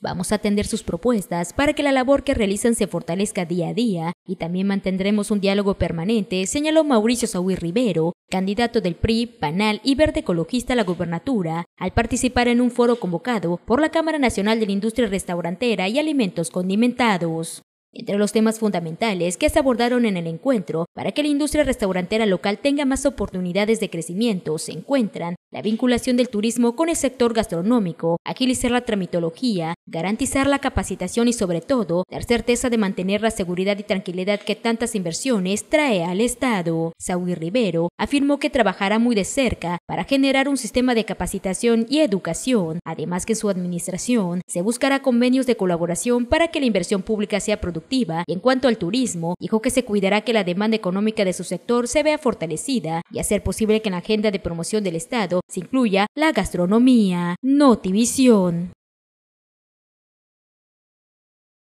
Vamos a atender sus propuestas para que la labor que realizan se fortalezca día a día y también mantendremos un diálogo permanente, señaló Mauricio Saúl Rivero, candidato del PRI, PANAL y Verde Ecologista a la gubernatura, al participar en un foro convocado por la Cámara Nacional de la Industria Restaurantera y Alimentos Condimentados. Entre los temas fundamentales que se abordaron en el encuentro para que la industria restaurantera local tenga más oportunidades de crecimiento se encuentran la vinculación del turismo con el sector gastronómico, agilizar la tramitología, garantizar la capacitación y sobre todo dar certeza de mantener la seguridad y tranquilidad que tantas inversiones trae al Estado. Saúl Rivero afirmó que trabajará muy de cerca para generar un sistema de capacitación y educación, además que su administración se buscará convenios de colaboración para que la inversión pública sea productiva y en cuanto al turismo, dijo que se cuidará que la demanda económica de su sector se vea fortalecida y hacer posible que en la agenda de promoción del Estado se incluya la gastronomía, notivisión,